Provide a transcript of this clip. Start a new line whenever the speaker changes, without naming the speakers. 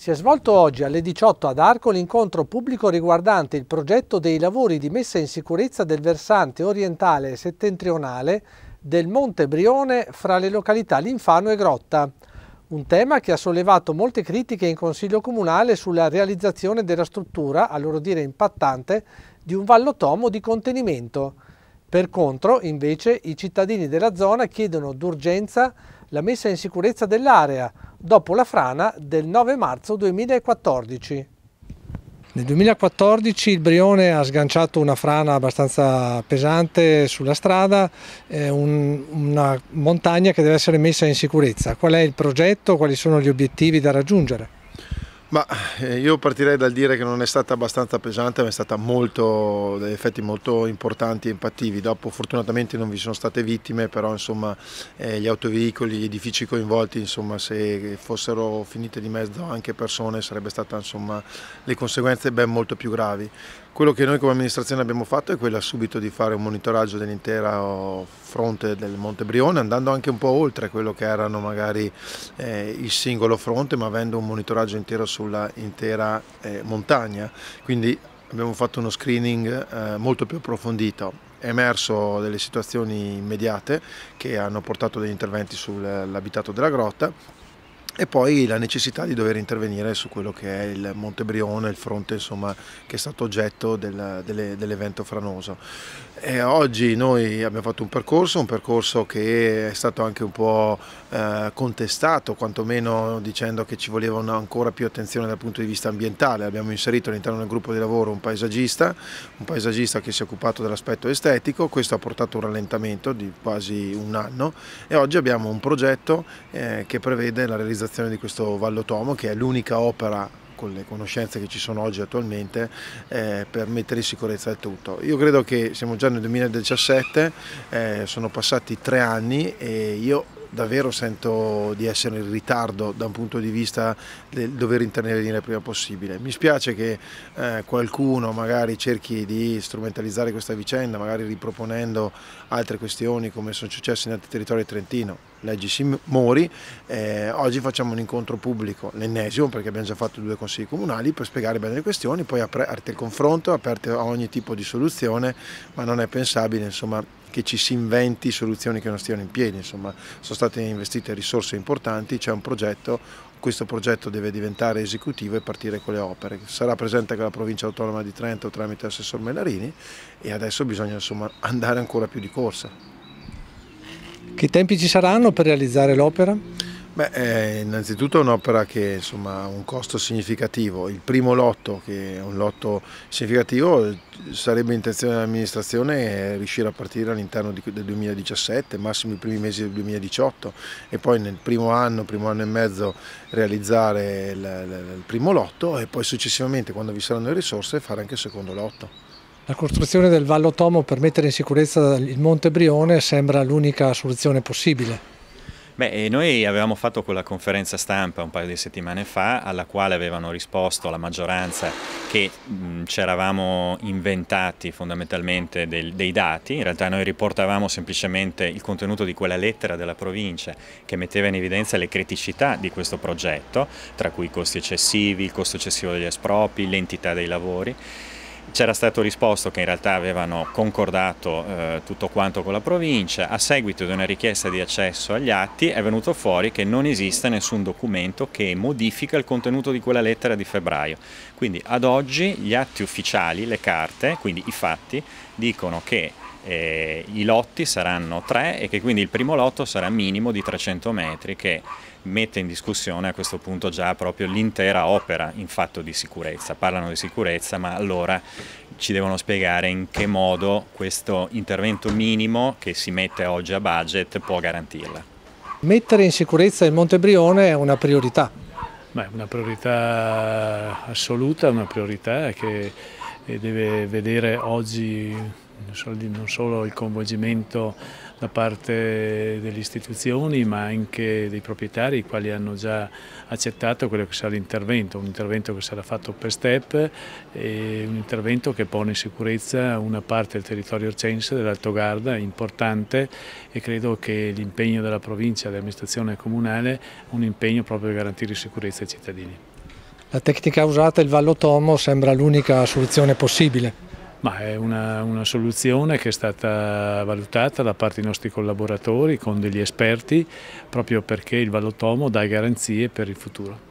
Si è svolto oggi alle 18 ad Arco l'incontro pubblico riguardante il progetto dei lavori di messa in sicurezza del versante orientale e settentrionale del Monte Brione fra le località Linfano e Grotta. Un tema che ha sollevato molte critiche in Consiglio Comunale sulla realizzazione della struttura, a loro dire impattante, di un vallotomo di contenimento. Per contro, invece, i cittadini della zona chiedono d'urgenza la messa in sicurezza dell'area dopo la frana del 9 marzo 2014. Nel 2014 il Brione ha sganciato una frana abbastanza pesante sulla strada, eh, un, una montagna che deve essere messa in sicurezza. Qual è il progetto, quali sono gli obiettivi da raggiungere?
Ma eh, io partirei dal dire che non è stata abbastanza pesante, ma è stata molto, degli effetti molto importanti e impattivi. Dopo fortunatamente non vi sono state vittime, però insomma, eh, gli autoveicoli, gli edifici coinvolti, insomma, se fossero finite di mezzo anche persone sarebbe stata insomma, le conseguenze ben molto più gravi. Quello che noi come amministrazione abbiamo fatto è quello subito di fare un monitoraggio dell'intero fronte del Monte Brione, andando anche un po' oltre quello che erano magari eh, il singolo fronte, ma avendo un monitoraggio intero su sulla intera eh, montagna, quindi abbiamo fatto uno screening eh, molto più approfondito. È emerso delle situazioni immediate che hanno portato degli interventi sull'abitato della grotta e poi la necessità di dover intervenire su quello che è il Monte Brione, il fronte insomma, che è stato oggetto del, dell'evento franoso. E oggi noi abbiamo fatto un percorso, un percorso che è stato anche un po' eh, contestato, quantomeno dicendo che ci voleva ancora più attenzione dal punto di vista ambientale. Abbiamo inserito all'interno del gruppo di lavoro un paesaggista, un paesagista che si è occupato dell'aspetto estetico, questo ha portato un rallentamento di quasi un anno e oggi abbiamo un progetto eh, che prevede la realizzazione realizzazione di questo Vallotomo che è l'unica opera con le conoscenze che ci sono oggi attualmente eh, per mettere in sicurezza il tutto. Io credo che siamo già nel 2017, eh, sono passati tre anni e io davvero sento di essere in ritardo da un punto di vista del dover intervenire il prima possibile. Mi spiace che eh, qualcuno magari cerchi di strumentalizzare questa vicenda, magari riproponendo altre questioni come sono successe in altri territori trentino, l'AGC Mori, eh, oggi facciamo un incontro pubblico, l'ennesimo perché abbiamo già fatto due consigli comunali per spiegare bene le questioni, poi aperte il confronto, aperte a ogni tipo di soluzione, ma non è pensabile insomma, che ci si inventi soluzioni che non stiano in piedi, insomma, sono state investite risorse importanti, c'è un progetto, questo progetto deve diventare esecutivo e partire con le opere. Sarà presente anche la provincia autonoma di Trento tramite l'assessor Mellarini e adesso bisogna insomma, andare ancora più di corsa.
Che tempi ci saranno per realizzare l'opera?
Beh, eh, innanzitutto è un'opera che insomma, ha un costo significativo. Il primo lotto, che è un lotto significativo, sarebbe intenzione dell'amministrazione riuscire a partire all'interno del 2017, massimo i primi mesi del 2018 e poi nel primo anno, primo anno e mezzo realizzare il, il primo lotto e poi successivamente quando vi saranno le risorse fare anche il secondo lotto. La
costruzione del Vallo Tomo per mettere in sicurezza il Monte Brione sembra l'unica soluzione possibile.
Beh, noi avevamo fatto quella conferenza stampa un paio di settimane fa alla quale avevano risposto la maggioranza che ci eravamo inventati fondamentalmente del, dei dati, in realtà noi riportavamo semplicemente il contenuto di quella lettera della provincia che metteva in evidenza le criticità di questo progetto, tra cui i costi eccessivi, il costo eccessivo degli espropri, l'entità dei lavori c'era stato risposto che in realtà avevano concordato eh, tutto quanto con la provincia, a seguito di una richiesta di accesso agli atti è venuto fuori che non esiste nessun documento che modifica il contenuto di quella lettera di febbraio. Quindi ad oggi gli atti ufficiali, le carte, quindi i fatti, dicono che eh, i lotti saranno tre e che quindi il primo lotto sarà minimo di 300 metri che mette in discussione a questo punto già proprio l'intera opera in fatto di sicurezza. Parlano di sicurezza ma allora ci devono spiegare in che modo questo intervento minimo che si mette oggi a budget può garantirla.
Mettere in sicurezza il Monte Brione è una priorità.
Beh, una
priorità assoluta, una priorità che eh, deve vedere oggi non solo il coinvolgimento da parte delle istituzioni ma anche dei proprietari i quali hanno già accettato quello che sarà l'intervento, un intervento che sarà fatto per step e un intervento che pone in sicurezza una parte del territorio orcense dell'Alto Garda importante e credo che l'impegno della provincia, dell'amministrazione comunale un impegno proprio per garantire sicurezza ai cittadini.
La tecnica usata, il vallotomo, sembra l'unica soluzione possibile.
Ma è una, una, soluzione che è stata valutata da parte dei nostri collaboratori con degli esperti proprio perché il valotomo dà garanzie per il futuro.